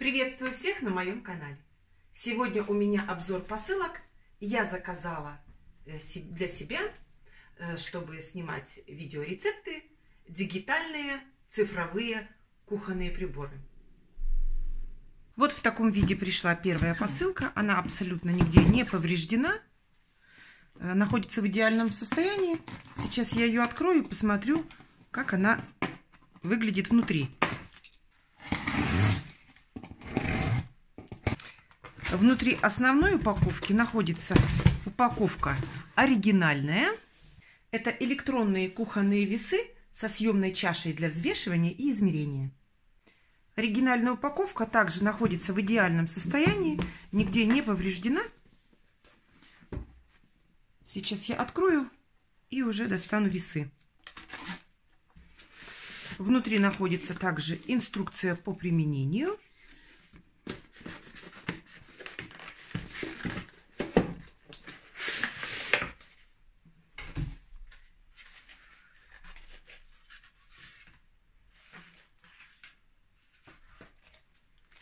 Приветствую всех на моем канале. Сегодня у меня обзор посылок. Я заказала э, для себя, э, чтобы снимать видеорецепты, дигитальные цифровые кухонные приборы. Вот в таком виде пришла первая посылка. Она абсолютно нигде не повреждена. Э, находится в идеальном состоянии. Сейчас я ее открою и посмотрю, как она выглядит внутри. Внутри основной упаковки находится упаковка оригинальная. Это электронные кухонные весы со съемной чашей для взвешивания и измерения. Оригинальная упаковка также находится в идеальном состоянии, нигде не повреждена. Сейчас я открою и уже достану весы. Внутри находится также инструкция по применению.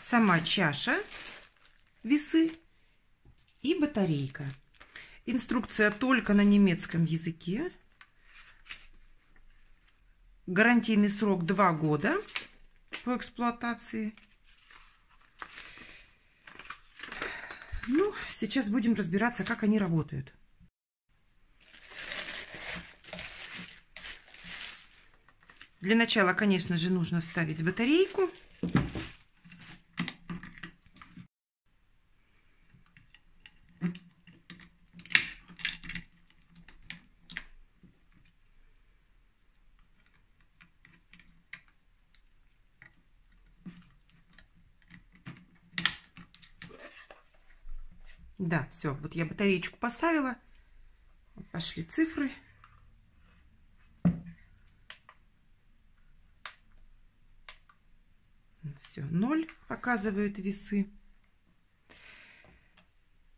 сама чаша, весы и батарейка. Инструкция только на немецком языке. Гарантийный срок 2 года по эксплуатации. Ну, сейчас будем разбираться, как они работают. Для начала, конечно же, нужно вставить батарейку. Да, все. Вот я батареечку поставила. Пошли цифры. Все, ноль показывают весы.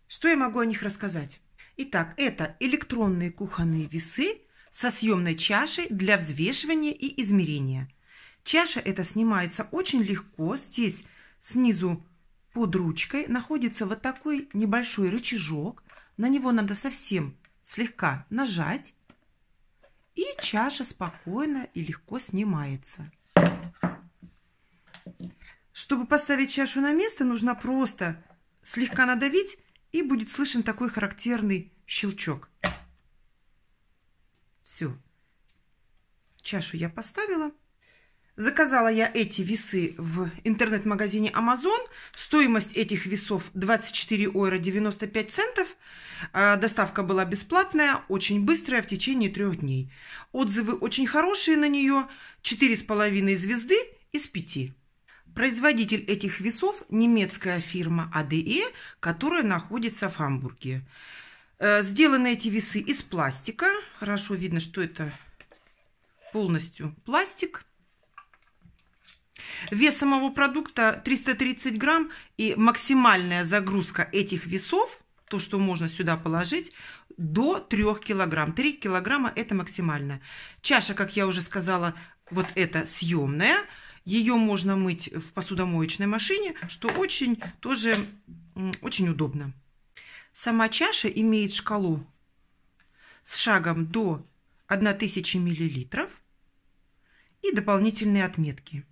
Что я могу о них рассказать? Итак, это электронные кухонные весы со съемной чашей для взвешивания и измерения. Чаша эта снимается очень легко. Здесь снизу под ручкой находится вот такой небольшой рычажок. На него надо совсем слегка нажать. И чаша спокойно и легко снимается. Чтобы поставить чашу на место, нужно просто слегка надавить, и будет слышен такой характерный щелчок. Все. Чашу я поставила. Заказала я эти весы в интернет-магазине Amazon. Стоимость этих весов 24 евро 95 центов. А, доставка была бесплатная, очень быстрая, в течение трех дней. Отзывы очень хорошие на нее. 4,5 звезды из 5. Производитель этих весов – немецкая фирма ADE, а которая находится в Хамбурге. А, сделаны эти весы из пластика. Хорошо видно, что это полностью пластик. Вес самого продукта 330 грамм и максимальная загрузка этих весов, то, что можно сюда положить, до 3 килограмм. 3 килограмма – это максимально. Чаша, как я уже сказала, вот эта съемная. Ее можно мыть в посудомоечной машине, что очень тоже очень удобно. Сама чаша имеет шкалу с шагом до 1000 миллилитров и дополнительные отметки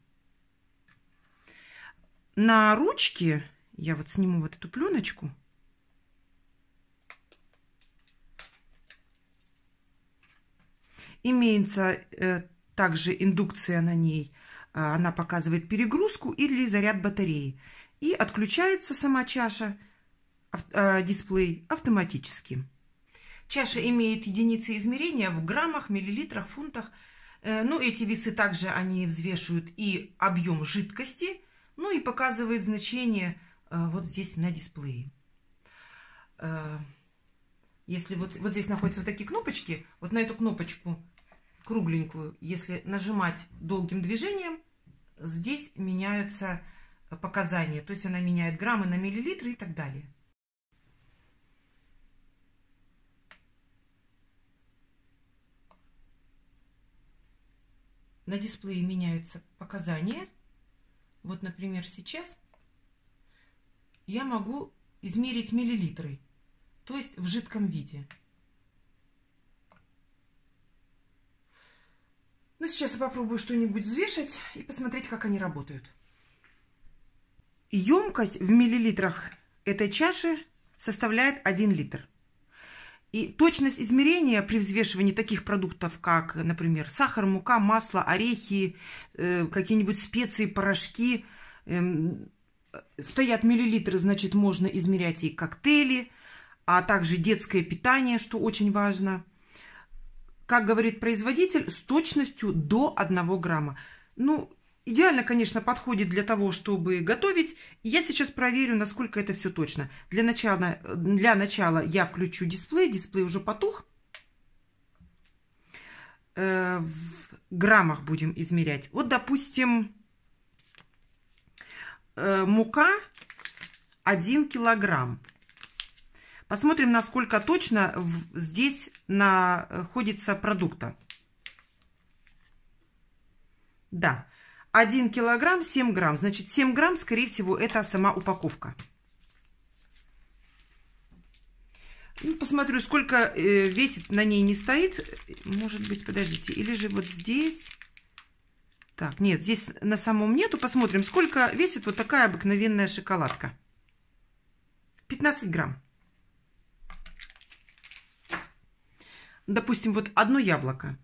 на ручке, я вот сниму вот эту пленочку, имеется э, также индукция на ней, э, она показывает перегрузку или заряд батареи. И отключается сама чаша, ав, э, дисплей автоматически. Чаша имеет единицы измерения в граммах, миллилитрах, фунтах. Э, ну, эти весы также они взвешивают и объем жидкости, ну и показывает значение э, вот здесь на дисплее. Э, если вот, вот здесь находятся вот такие кнопочки, вот на эту кнопочку кругленькую, если нажимать долгим движением, здесь меняются э, показания. То есть она меняет граммы на миллилитры и так далее. На дисплее меняются показания вот, например, сейчас я могу измерить миллилитры, то есть в жидком виде. Ну, сейчас я попробую что-нибудь взвешать и посмотреть, как они работают. Емкость в миллилитрах этой чаши составляет 1 литр. И точность измерения при взвешивании таких продуктов, как, например, сахар, мука, масло, орехи, э, какие-нибудь специи, порошки, эм, стоят миллилитры, значит, можно измерять и коктейли, а также детское питание, что очень важно. Как говорит производитель, с точностью до 1 грамма. Ну, Идеально, конечно, подходит для того, чтобы готовить. Я сейчас проверю, насколько это все точно. Для начала, для начала я включу дисплей. Дисплей уже потух. Э, в граммах будем измерять. Вот, допустим, э, мука 1 килограмм. Посмотрим, насколько точно здесь находится продукта. Да, 1 килограмм 7 грамм. Значит, 7 грамм, скорее всего, это сама упаковка. Ну, посмотрю, сколько э, весит на ней не стоит. Может быть, подождите. Или же вот здесь. Так, нет, здесь на самом нету. Посмотрим, сколько весит вот такая обыкновенная шоколадка. 15 грамм. Допустим, вот одно яблоко.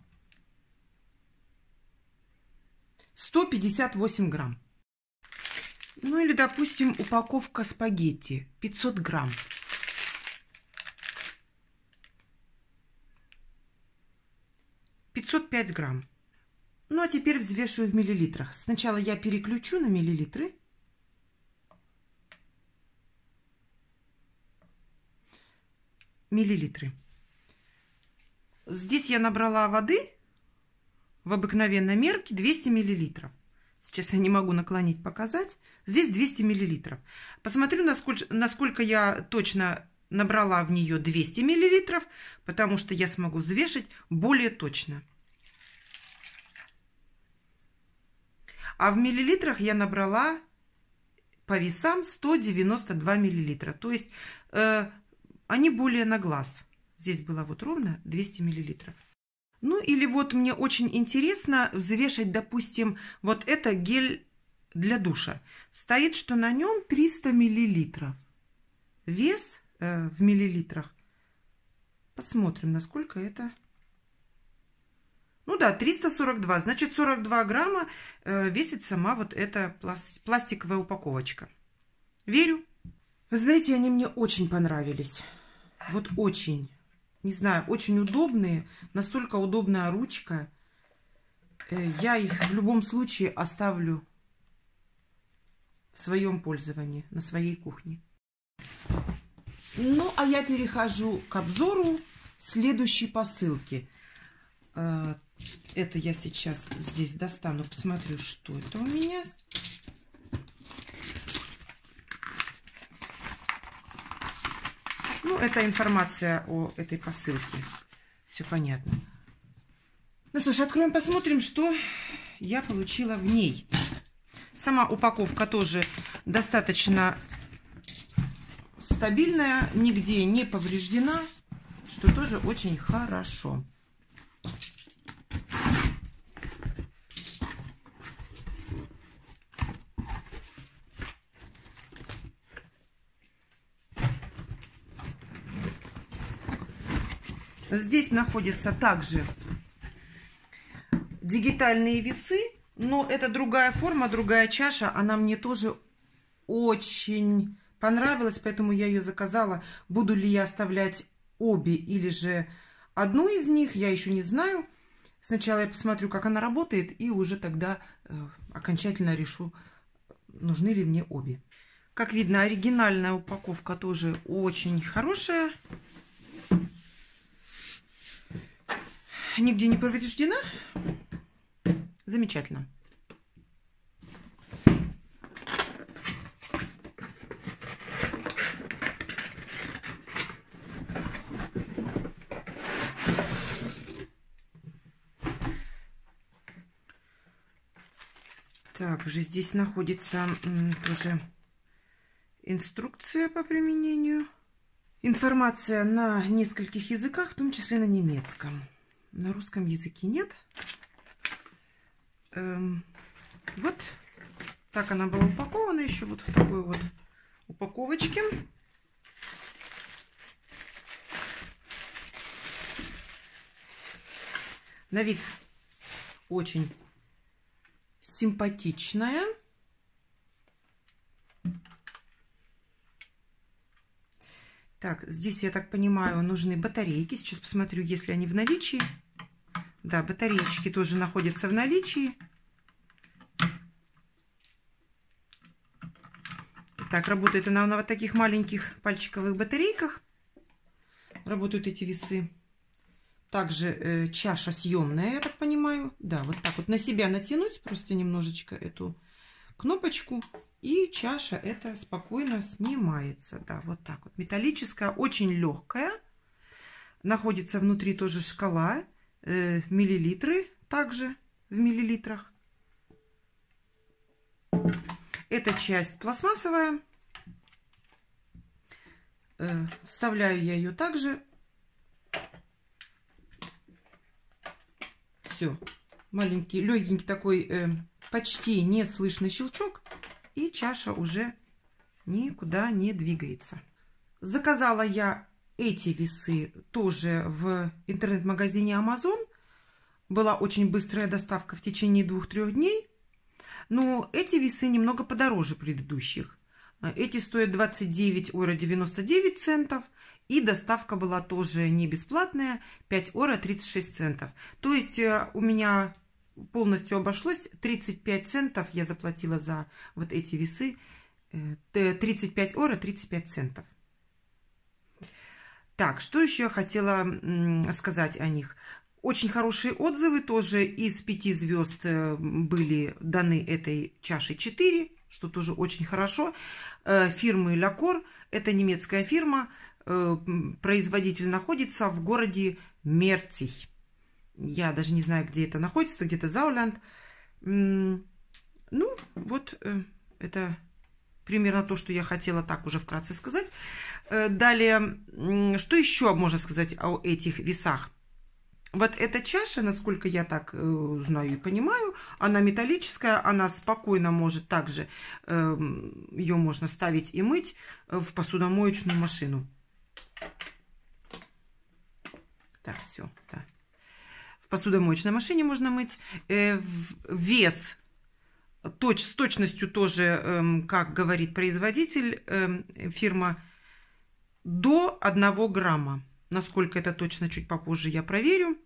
158 грамм. Ну или, допустим, упаковка спагетти 500 грамм. Пятьсот пять грамм. Ну а теперь взвешиваю в миллилитрах. Сначала я переключу на миллилитры. Миллилитры. Здесь я набрала воды в обыкновенной мерке 200 миллилитров. Сейчас я не могу наклонить, показать. Здесь 200 миллилитров. Посмотрю, насколько, насколько я точно набрала в нее 200 миллилитров, потому что я смогу взвешивать более точно. А в миллилитрах я набрала по весам 192 миллилитра. То есть э, они более на глаз. Здесь было вот ровно 200 миллилитров. Ну или вот мне очень интересно взвешать, допустим, вот это гель для душа. Стоит, что на нем 300 миллилитров. Вес э, в миллилитрах. Посмотрим, насколько это... Ну да, 342. Значит, 42 грамма э, весит сама вот эта пластиковая упаковочка. Верю. Вы знаете, они мне очень понравились. Вот очень. Не знаю, очень удобные. Настолько удобная ручка. Э, я их в любом случае оставлю в своем пользовании, на своей кухне. Ну, а я перехожу к обзору следующей посылки. Э, это я сейчас здесь достану, посмотрю, что это у меня. Ну, это информация о этой посылке. Все понятно. Ну что ж, откроем, посмотрим, что я получила в ней. Сама упаковка тоже достаточно стабильная, нигде не повреждена, что тоже очень хорошо. Здесь находятся также дигитальные весы, но это другая форма, другая чаша. Она мне тоже очень понравилась, поэтому я ее заказала. Буду ли я оставлять обе или же одну из них, я еще не знаю. Сначала я посмотрю, как она работает, и уже тогда э, окончательно решу, нужны ли мне обе. Как видно, оригинальная упаковка тоже очень хорошая. нигде не повреждена. Замечательно. Также здесь находится тоже инструкция по применению. Информация на нескольких языках, в том числе на немецком на русском языке нет. Эм, вот так она была упакована еще вот в такой вот упаковочке. На вид очень симпатичная. Так, здесь, я так понимаю, нужны батарейки. Сейчас посмотрю, если они в наличии. Да, батареечки тоже находятся в наличии. Так, работает она на вот таких маленьких пальчиковых батарейках. Работают эти весы. Также э, чаша съемная, я так понимаю. Да, вот так вот на себя натянуть просто немножечко эту кнопочку. И чаша эта спокойно снимается. Да, вот так вот. Металлическая, очень легкая. Находится внутри тоже шкала. Э, миллилитры также в миллилитрах. Эта часть пластмассовая. Э, вставляю я ее также. Все. Маленький, легенький такой, э, почти неслышный щелчок. И чаша уже никуда не двигается. Заказала я эти весы тоже в интернет-магазине Amazon. Была очень быстрая доставка в течение двух-трех дней. Но эти весы немного подороже предыдущих. Эти стоят 29 евро 99 центов. И доставка была тоже не бесплатная, 5 евро 36 центов. То есть э, у меня полностью обошлось 35 центов я заплатила за вот эти весы. 35 э, евро 35 центов. Так, что еще я хотела сказать о них? Очень хорошие отзывы тоже из пяти звезд э, были даны этой чаше 4, что тоже очень хорошо. Э, фирмы Лакор, это немецкая фирма, э, производитель находится в городе Мерций. Я даже не знаю, где это находится, это где-то Заулянд. Ну, вот это примерно то, что я хотела так уже вкратце сказать. Э, далее, что еще можно сказать о этих весах? Вот эта чаша, насколько я так э, знаю и понимаю, она металлическая, она спокойно может также, э, эм, ее можно ставить и мыть в посудомоечную машину. Так, все, да. В посудомоечной машине можно мыть. Э, вес точ, с точностью тоже, э, как говорит производитель, э, фирма до 1 грамма. Насколько это точно, чуть попозже я проверю.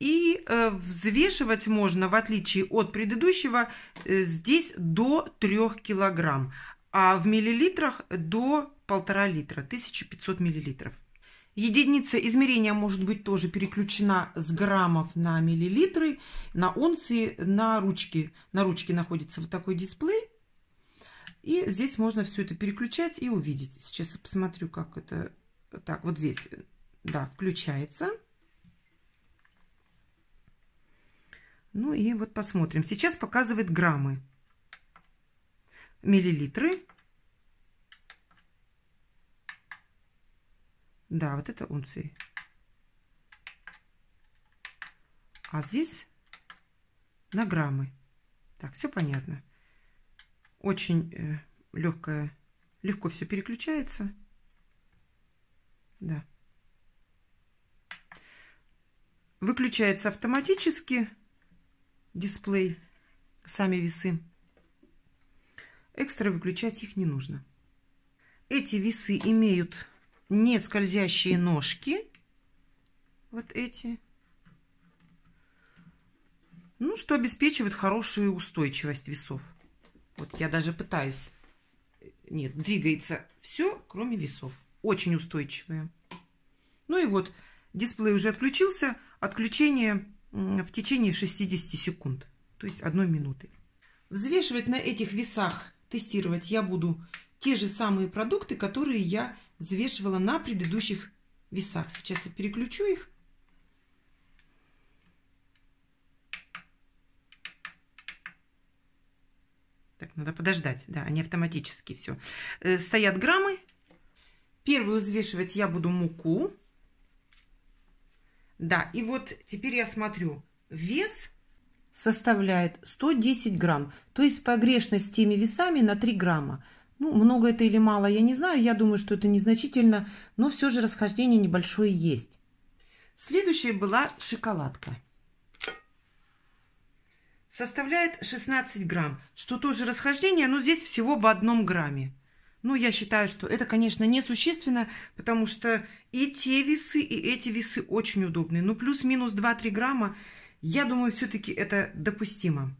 И э, взвешивать можно, в отличие от предыдущего, э, здесь до 3 килограмм, а в миллилитрах до 1,5 литра, 1500 миллилитров. Единица измерения может быть тоже переключена с граммов на миллилитры, на унции, на ручки. На ручке находится вот такой дисплей. И здесь можно все это переключать и увидеть. Сейчас я посмотрю, как это... Э, так, вот здесь, э, да, включается. Ну и вот посмотрим. Сейчас показывает граммы, миллилитры. Да, вот это унции. А здесь на граммы. Так, все понятно. Очень э, легкая, легко все переключается. Да. Выключается автоматически дисплей, сами весы. Экстра выключать их не нужно. Эти весы имеют не скользящие ножки. Вот эти. Ну, что обеспечивает хорошую устойчивость весов. Вот я даже пытаюсь. Э, нет, двигается все, кроме весов. Очень устойчивые. Ну и вот, дисплей уже отключился. Отключение в течение 60 секунд, то есть одной минуты. Взвешивать на этих весах, тестировать я буду те же самые продукты, которые я взвешивала на предыдущих весах. Сейчас я переключу их Так, надо подождать, да, они автоматически все. Э, стоят граммы. Первую взвешивать я буду муку. Да, и вот теперь я смотрю, вес составляет 110 грамм, то есть погрешность с теми весами на 3 грамма. Ну, много это или мало, я не знаю, я думаю, что это незначительно, но все же расхождение небольшое есть. Следующая была шоколадка составляет 16 грамм, что тоже расхождение, но здесь всего в одном грамме. Ну, я считаю, что это, конечно, несущественно, потому что и те весы, и эти весы очень удобные. Ну, плюс-минус 2-3 грамма, я думаю, все-таки это допустимо.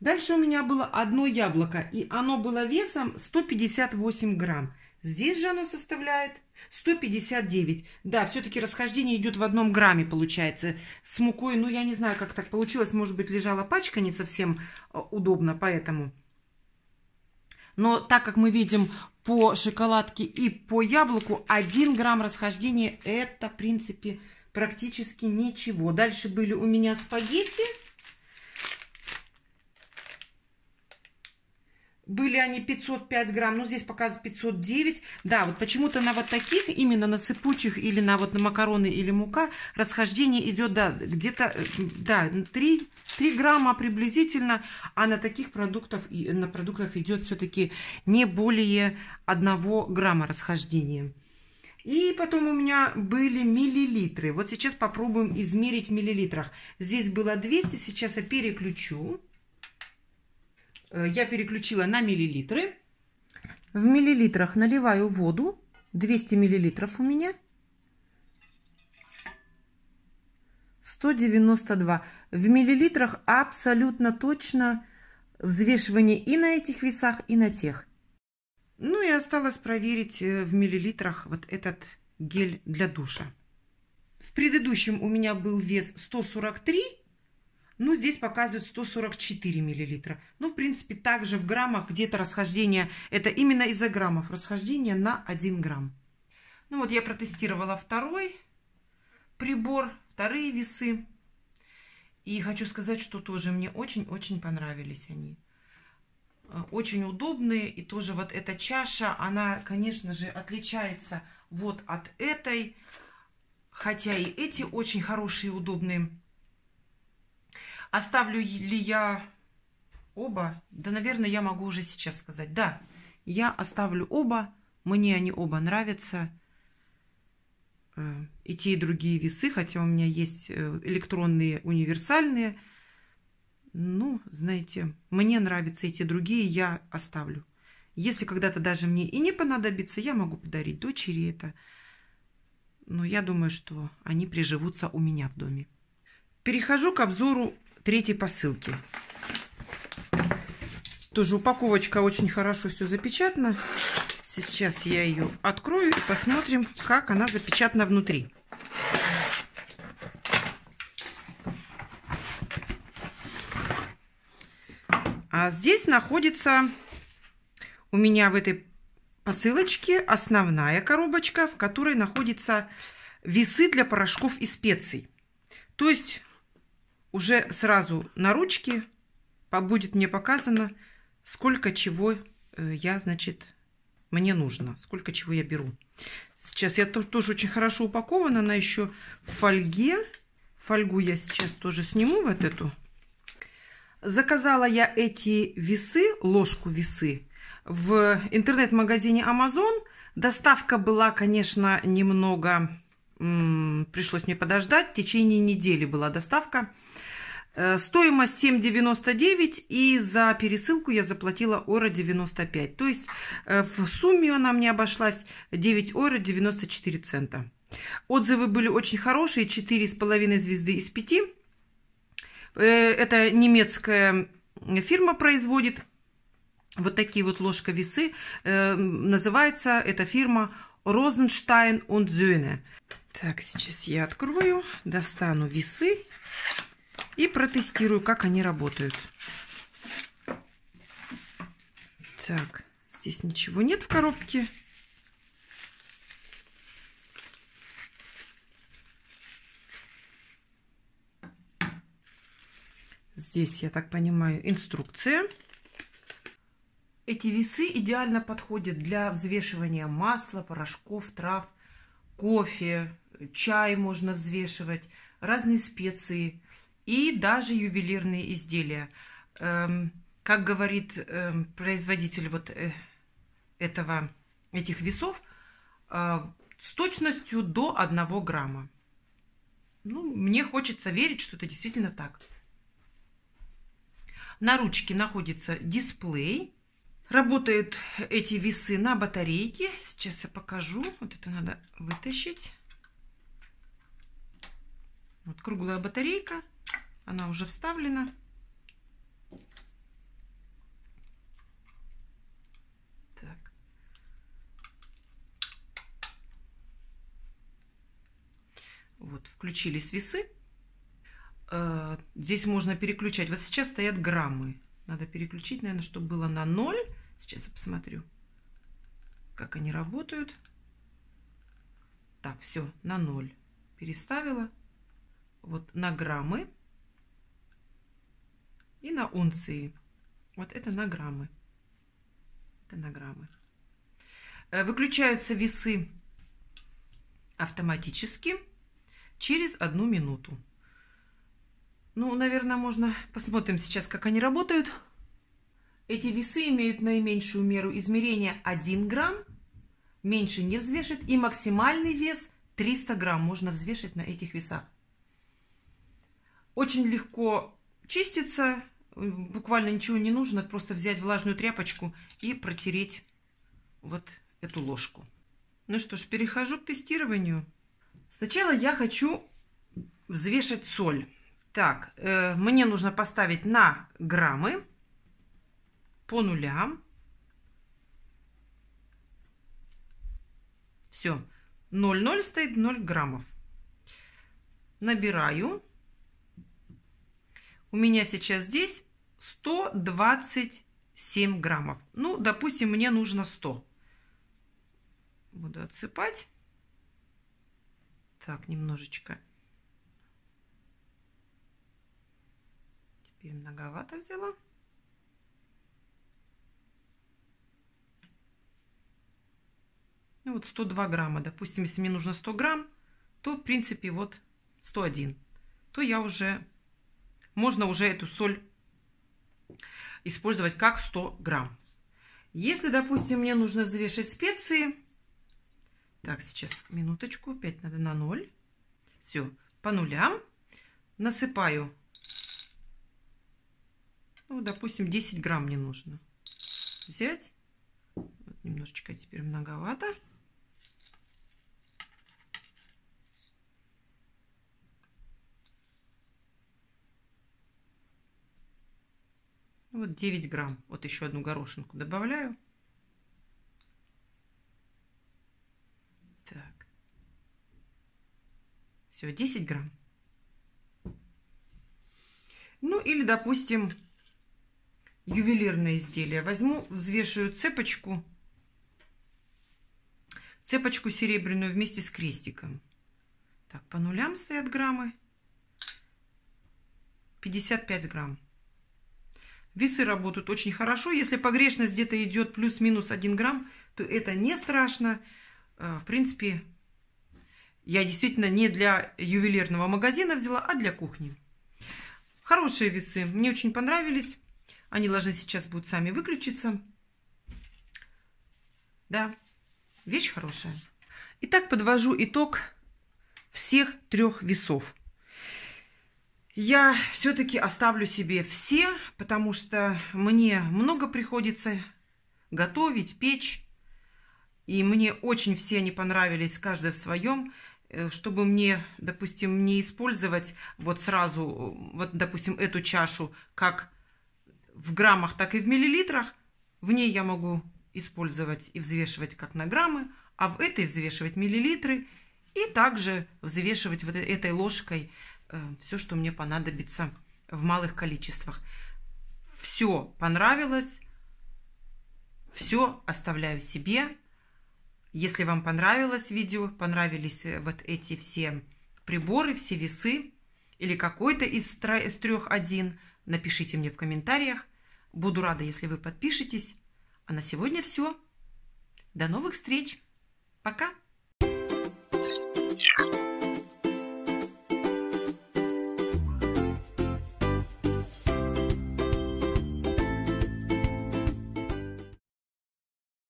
Дальше у меня было одно яблоко, и оно было весом 158 грамм. Здесь же оно составляет 159. Да, все-таки расхождение идет в одном грамме, получается. С мукой, ну, я не знаю, как так получилось. Может быть, лежала пачка не совсем э, удобно, поэтому... Но так как мы видим по шоколадке и по яблоку, 1 грамм расхождения – это, в принципе, практически ничего. Дальше были у меня спагетти – Были они 505 грамм, ну здесь показывают 509. Да, вот почему-то на вот таких, именно на сыпучих или на вот на макароны или мука, расхождение идет, да, где-то, э, да, 3, 3 грамма приблизительно, а на таких продуктов, на продуктах идет все-таки не более 1 грамма расхождения. И потом у меня были миллилитры. Вот сейчас попробуем измерить в миллилитрах. Здесь было 200, сейчас я переключу. Э, я переключила на миллилитры. В миллилитрах наливаю воду. 200 миллилитров у меня. 192. В миллилитрах абсолютно точно взвешивание и на этих весах, и на тех. Ну и осталось проверить э, в миллилитрах вот этот гель для душа. В предыдущем у меня был вес 143 ну, здесь показывают 144 миллилитра. Ну, в принципе, также в граммах где-то расхождение. Это именно из-за граммов расхождение на 1 грамм. Ну, вот я протестировала второй прибор, вторые весы. И хочу сказать, что тоже мне очень-очень понравились они. Э, очень удобные. И тоже вот эта чаша, она, конечно же, отличается вот от этой. Хотя и эти очень хорошие и удобные. Оставлю ли я оба? Да, наверное, я могу уже сейчас сказать. Да, я оставлю оба. Мне они оба нравятся. Э, и те, и другие весы, хотя у меня есть э, электронные универсальные. Ну, знаете, мне нравятся эти другие, я оставлю. Если когда-то даже мне и не понадобится, я могу подарить дочери это. Но я думаю, что они приживутся у меня в доме. Перехожу к обзору третьей посылки. Тоже упаковочка очень хорошо все запечатана. Сейчас я ее открою и посмотрим, как она запечатана внутри. А здесь находится у меня в этой посылочке основная коробочка, в которой находятся весы для порошков и специй. То есть уже сразу на ручке будет мне показано, сколько чего э, я, значит, мне нужно, сколько чего я беру. Сейчас я тоже очень хорошо упакована, она еще в фольге. Фольгу я сейчас тоже сниму вот эту. Заказала я эти весы, ложку весы, в интернет-магазине Amazon. Доставка была, конечно, немного... М -м, пришлось мне подождать. В течение недели была доставка. Э, стоимость 7,99 и за пересылку я заплатила ора 95. То есть э, в сумме она мне обошлась 9 ора 94 цента. Отзывы были очень хорошие, 4,5 звезды из 5. Э, это немецкая фирма производит вот такие вот ложка-весы. Называется эта фирма Розенштайн und Söhne. Так, сейчас я открою, достану весы и протестирую, как они работают. Так, здесь ничего нет в коробке. Здесь, я так понимаю, инструкция. Эти весы идеально подходят для взвешивания масла, порошков, трав, кофе, чай можно взвешивать, разные специи, и даже ювелирные изделия. Эм, как говорит эм, производитель вот э, этого, этих весов, э, с точностью до 1 грамма. Ну, мне хочется верить, что это действительно так. На ручке находится дисплей. Работают эти весы на батарейке. Сейчас я покажу. Вот это надо вытащить. Вот круглая батарейка. Она уже вставлена. Так. Вот, включились весы. Э, здесь можно переключать. Вот сейчас стоят граммы. Надо переключить, наверное, чтобы было на 0. Сейчас я посмотрю, как они работают. Так, все, на 0 переставила. Вот на граммы и на унции. Вот это на граммы. Это на граммы. Э, выключаются весы автоматически через одну минуту. Ну, наверное, можно посмотрим сейчас, как они работают. Эти весы имеют наименьшую меру измерения 1 грамм, меньше не взвешит, и максимальный вес 300 грамм можно взвешивать на этих весах. Очень легко чистится, буквально ничего не нужно, просто взять влажную тряпочку и протереть вот эту ложку. Ну что ж, перехожу к тестированию. Сначала я хочу взвешать соль. Так, э, мне нужно поставить на граммы по нулям. Все, 0,0 стоит 0 граммов. Набираю. У меня сейчас здесь 127 граммов. Ну, допустим, мне нужно 100. Буду отсыпать. Так, немножечко. Теперь многовато взяла. Ну вот 102 грамма, допустим, если мне нужно 100 грамм, то в принципе вот 101. То я уже можно уже эту соль использовать как 100 грамм. Если, допустим, мне нужно взвешивать специи, так, сейчас минуточку, 5 надо на 0. Все, по нулям насыпаю, ну, допустим, 10 грамм мне нужно взять. Вот, немножечко теперь многовато. Вот 9 грамм. Вот еще одну горошинку добавляю. Так. Все, 10 грамм. Ну или, допустим, ювелирное изделие. Возьму, взвешиваю цепочку. Цепочку серебряную вместе с крестиком. Так, по нулям стоят граммы. 55 грамм. Весы работают очень хорошо. Если погрешность где-то идет плюс-минус 1 грамм, то это не страшно. А, в принципе, я действительно не для ювелирного магазина взяла, а для кухни. Хорошие весы. Мне очень понравились. Они должны сейчас будут сами выключиться. Да, вещь хорошая. Итак, подвожу итог всех трех весов я все-таки оставлю себе все, потому что мне много приходится готовить, печь. И мне очень все они понравились, каждая в своем. Э, чтобы мне, допустим, не использовать вот сразу, э, вот, допустим, эту чашу как в граммах, так и в миллилитрах, в ней я могу использовать и взвешивать как на граммы, а в этой взвешивать миллилитры и также взвешивать вот этой ложкой Э, все, что мне понадобится в малых количествах. Все понравилось, все оставляю себе. Если вам понравилось видео, понравились э, вот эти все приборы, все весы или какой-то из трех один, напишите мне в комментариях. Буду рада, если вы подпишетесь. А на сегодня все. До новых встреч. Пока. Yeah.